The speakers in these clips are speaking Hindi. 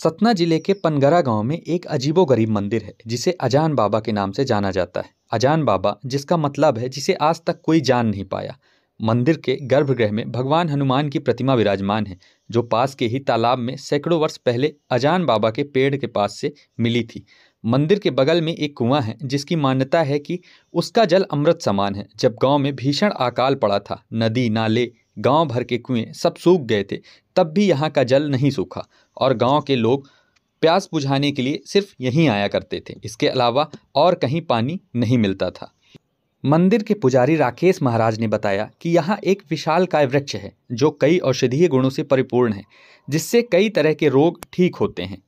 सतना जिले के पनगरा गांव में एक अजीबोगरीब मंदिर है जिसे अजान बाबा के नाम से जाना जाता है अजान बाबा जिसका मतलब है जिसे आज तक कोई जान नहीं पाया मंदिर के गर्भगृह में भगवान हनुमान की प्रतिमा विराजमान है जो पास के ही तालाब में सैकड़ों वर्ष पहले अजान बाबा के पेड़ के पास से मिली थी मंदिर के बगल में एक कुआं है जिसकी मान्यता है कि उसका जल अमृत समान है जब गांव में भीषण अकाल पड़ा था नदी नाले गांव भर के कुएं सब सूख गए थे तब भी यहाँ का जल नहीं सूखा और गांव के लोग प्यास बुझाने के लिए सिर्फ यहीं आया करते थे इसके अलावा और कहीं पानी नहीं मिलता था मंदिर के पुजारी राकेश महाराज ने बताया कि यहाँ एक विशाल काय वृक्ष है जो कई औषधीय गुणों से परिपूर्ण है जिससे कई तरह के रोग ठीक होते हैं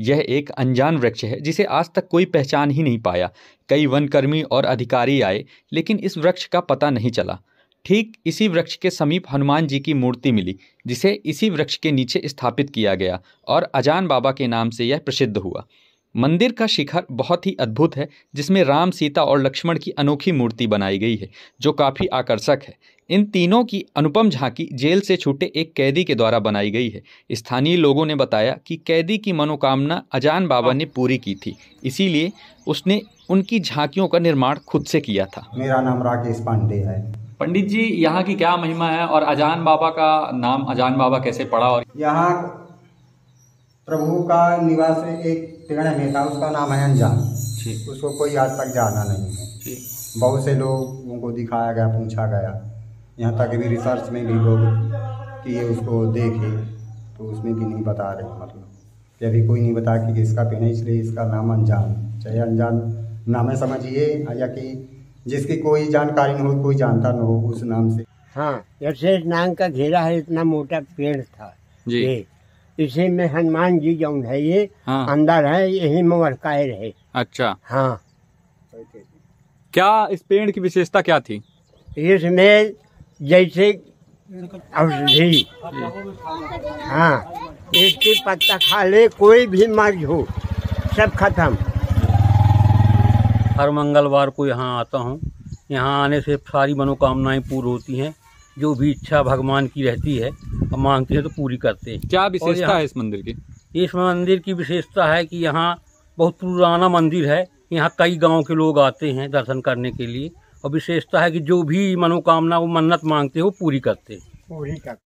यह एक अनजान वृक्ष है जिसे आज तक कोई पहचान ही नहीं पाया कई वनकर्मी और अधिकारी आए लेकिन इस वृक्ष का पता नहीं चला ठीक इसी वृक्ष के समीप हनुमान जी की मूर्ति मिली जिसे इसी वृक्ष के नीचे स्थापित किया गया और अजान बाबा के नाम से यह प्रसिद्ध हुआ मंदिर का शिखर बहुत ही अद्भुत है जिसमें राम सीता और लक्ष्मण की अनोखी मूर्ति बनाई गई है जो काफ़ी आकर्षक है इन तीनों की अनुपम झांकी जेल से छूटे एक कैदी के द्वारा बनाई गई है स्थानीय लोगों ने बताया कि कैदी की मनोकामना अजान बाबा ने पूरी की थी इसीलिए उसने उनकी झांकियों का निर्माण खुद से किया था मेरा नाम राकेश पांडे है पंडित जी यहाँ की क्या महिमा है और अजान बाबा का नाम अजान बाबा कैसे पड़ा और यहाँ प्रभु का निवास एक पेड़ है था उसका नाम है अनजान उसको कोई आज तक जाना नहीं है बहुत से लोग उनको दिखाया गया पूछा गया यहाँ तक भी रिसर्च में भी लोग किए उसको देखे तो उसमें भी नहीं बता रहे मतलब कि अभी कोई नहीं बता कि इसका पेड़ इसलिए इसका नाम अनजान चाहे अनजान नाम समझिए या कि जिसकी कोई जानकारी न हो कोई जानता न हो उस नाम से हाँ जैसे नाम का घेरा है इतना मोटा पेड़ था जी इसी में हनुमान जी जो है ये हाँ। अंदर है यही में का रहे अच्छा हाँ क्या इस पेड़ की विशेषता क्या थी इसमें जैसे औषधि हाँ इसकी पत्ता खा ले कोई भी मर्ज हो सब खत्म हर मंगलवार को यहाँ आता हूँ यहाँ आने से सारी मनोकामनाएं पूरी होती हैं जो भी इच्छा भगवान की रहती है हम मांगते हैं तो पूरी करते हैं क्या विशेषता है इस मंदिर की इस मंदिर की विशेषता है कि यहाँ बहुत पुराना मंदिर है यहाँ कई गाँव के लोग आते हैं दर्शन करने के लिए और विशेषता है कि जो भी मनोकामना वो मन्नत मांगते हैं वो पूरी करते हैं पूरी करते